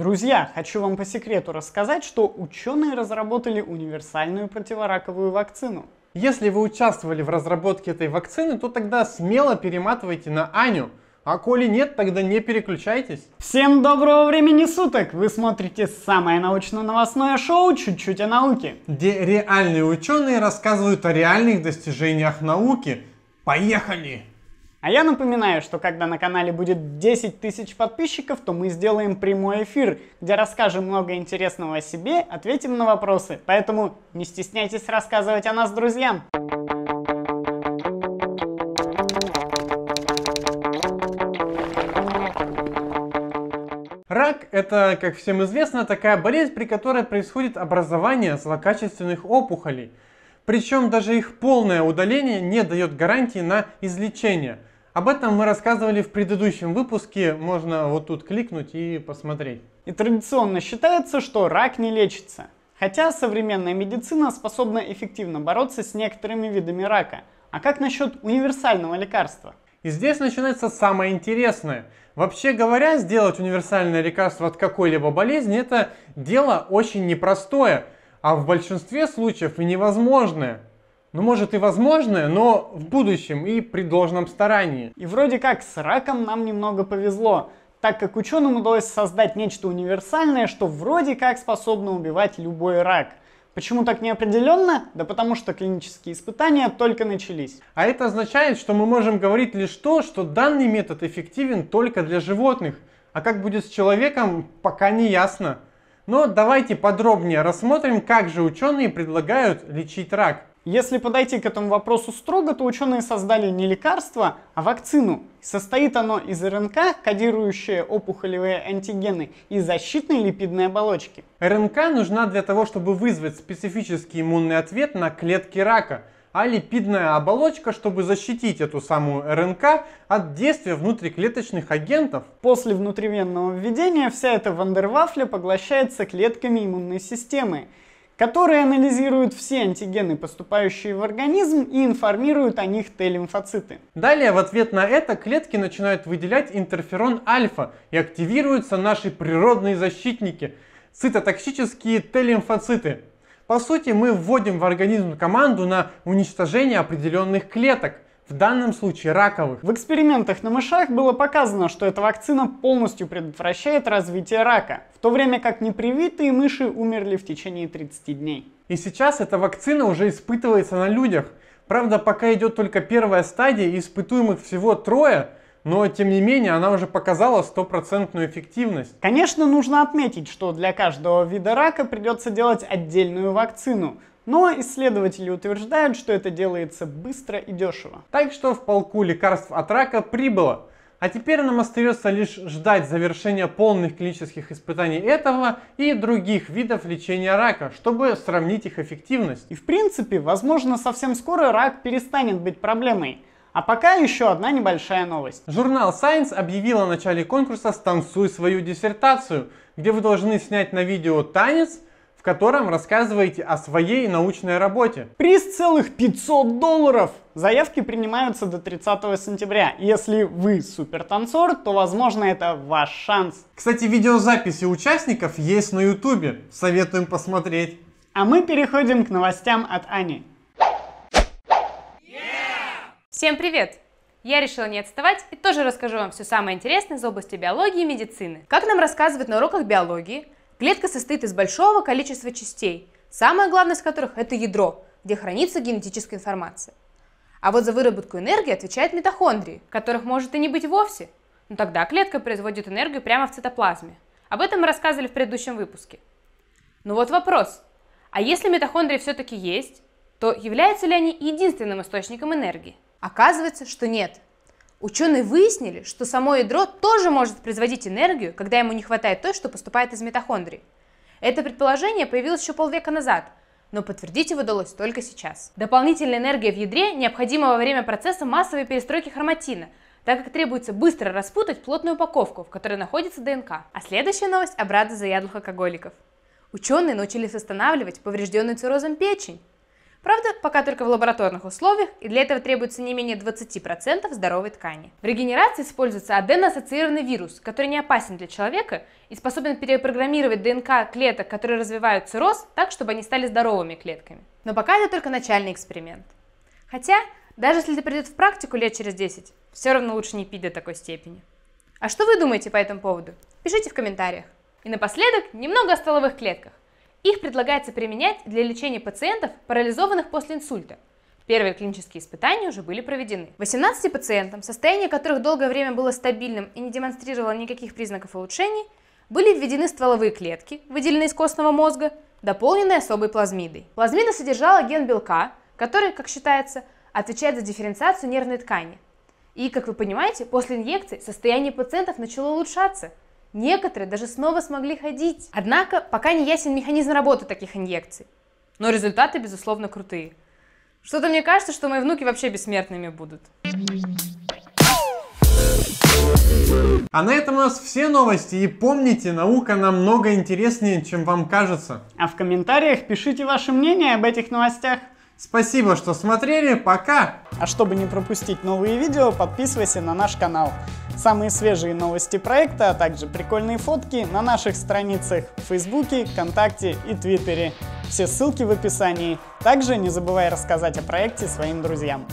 Друзья, хочу вам по секрету рассказать, что ученые разработали универсальную противораковую вакцину. Если вы участвовали в разработке этой вакцины, то тогда смело перематывайте на Аню, а коли нет, тогда не переключайтесь. Всем доброго времени суток! Вы смотрите самое научно-новостное шоу «Чуть-чуть о науке», где реальные ученые рассказывают о реальных достижениях науки. Поехали! А я напоминаю, что когда на канале будет 10 тысяч подписчиков, то мы сделаем прямой эфир, где расскажем много интересного о себе, ответим на вопросы. Поэтому не стесняйтесь рассказывать о нас друзьям. Рак – это, как всем известно, такая болезнь, при которой происходит образование злокачественных опухолей. Причем даже их полное удаление не дает гарантии на излечение – об этом мы рассказывали в предыдущем выпуске, можно вот тут кликнуть и посмотреть. И традиционно считается, что рак не лечится. Хотя современная медицина способна эффективно бороться с некоторыми видами рака. А как насчет универсального лекарства? И здесь начинается самое интересное. Вообще говоря, сделать универсальное лекарство от какой-либо болезни это дело очень непростое, а в большинстве случаев и невозможное. Ну, может и возможное, но в будущем и при должном старании. И вроде как с раком нам немного повезло, так как ученым удалось создать нечто универсальное, что вроде как способно убивать любой рак. Почему так неопределенно? Да потому что клинические испытания только начались. А это означает, что мы можем говорить лишь то, что данный метод эффективен только для животных. А как будет с человеком, пока не ясно. Но давайте подробнее рассмотрим, как же ученые предлагают лечить рак. Если подойти к этому вопросу строго, то ученые создали не лекарство, а вакцину. Состоит оно из РНК, кодирующие опухолевые антигены, и защитной липидной оболочки. РНК нужна для того, чтобы вызвать специфический иммунный ответ на клетки рака, а липидная оболочка, чтобы защитить эту самую РНК от действия внутриклеточных агентов. После внутривенного введения вся эта вандервафля поглощается клетками иммунной системы которые анализируют все антигены, поступающие в организм, и информируют о них Т-лимфоциты. Далее в ответ на это клетки начинают выделять интерферон альфа и активируются наши природные защитники – цитотоксические Т-лимфоциты. По сути, мы вводим в организм команду на уничтожение определенных клеток – в данном случае раковых. В экспериментах на мышах было показано, что эта вакцина полностью предотвращает развитие рака, в то время как непривитые мыши умерли в течение 30 дней. И сейчас эта вакцина уже испытывается на людях. Правда, пока идет только первая стадия, испытуемых всего трое, но тем не менее она уже показала стопроцентную эффективность. Конечно, нужно отметить, что для каждого вида рака придется делать отдельную вакцину, но исследователи утверждают, что это делается быстро и дешево. Так что в полку лекарств от рака прибыло. А теперь нам остается лишь ждать завершения полных клинических испытаний этого и других видов лечения рака, чтобы сравнить их эффективность. И в принципе, возможно, совсем скоро рак перестанет быть проблемой. А пока еще одна небольшая новость. Журнал Science объявил о начале конкурса «Станцуй свою диссертацию», где вы должны снять на видео танец, в котором рассказываете о своей научной работе. Приз целых 500 долларов! Заявки принимаются до 30 сентября. Если вы супертанцор, то, возможно, это ваш шанс. Кстати, видеозаписи участников есть на ютубе. Советуем посмотреть. А мы переходим к новостям от Ани. Всем привет! Я решила не отставать и тоже расскажу вам все самое интересное из области биологии и медицины. Как нам рассказывают на уроках биологии, Клетка состоит из большого количества частей, самое главное из которых – это ядро, где хранится генетическая информация. А вот за выработку энергии отвечают митохондрии, которых может и не быть вовсе. Но тогда клетка производит энергию прямо в цитоплазме. Об этом мы рассказывали в предыдущем выпуске. Но ну вот вопрос. А если митохондрии все-таки есть, то являются ли они единственным источником энергии? Оказывается, что нет. Ученые выяснили, что само ядро тоже может производить энергию, когда ему не хватает той, что поступает из митохондрий. Это предположение появилось еще полвека назад, но подтвердить его удалось только сейчас. Дополнительная энергия в ядре необходима во время процесса массовой перестройки хроматина, так как требуется быстро распутать плотную упаковку, в которой находится ДНК. А следующая новость обрадует заядлых алкоголиков. Ученые научились восстанавливать поврежденную циррозом печень. Правда, пока только в лабораторных условиях, и для этого требуется не менее 20% здоровой ткани. В регенерации используется аденоассоциированный вирус, который не опасен для человека и способен перепрограммировать ДНК клеток, которые развивают цирроз, так, чтобы они стали здоровыми клетками. Но пока это только начальный эксперимент. Хотя, даже если это придет в практику лет через 10, все равно лучше не пить до такой степени. А что вы думаете по этому поводу? Пишите в комментариях. И напоследок немного о столовых клетках. Их предлагается применять для лечения пациентов, парализованных после инсульта. Первые клинические испытания уже были проведены. 18 пациентам, состояние которых долгое время было стабильным и не демонстрировало никаких признаков улучшений, были введены стволовые клетки, выделенные из костного мозга, дополненные особой плазмидой. Плазмида содержала ген белка, который, как считается, отвечает за дифференциацию нервной ткани. И, как вы понимаете, после инъекции состояние пациентов начало улучшаться – Некоторые даже снова смогли ходить. Однако пока не ясен механизм работы таких инъекций. Но результаты, безусловно, крутые. Что-то мне кажется, что мои внуки вообще бессмертными будут. А на этом у нас все новости. И помните, наука намного интереснее, чем вам кажется. А в комментариях пишите ваше мнение об этих новостях. Спасибо, что смотрели, пока! А чтобы не пропустить новые видео, подписывайся на наш канал. Самые свежие новости проекта, а также прикольные фотки на наших страницах в Фейсбуке, ВКонтакте и Твиттере. Все ссылки в описании. Также не забывай рассказать о проекте своим друзьям.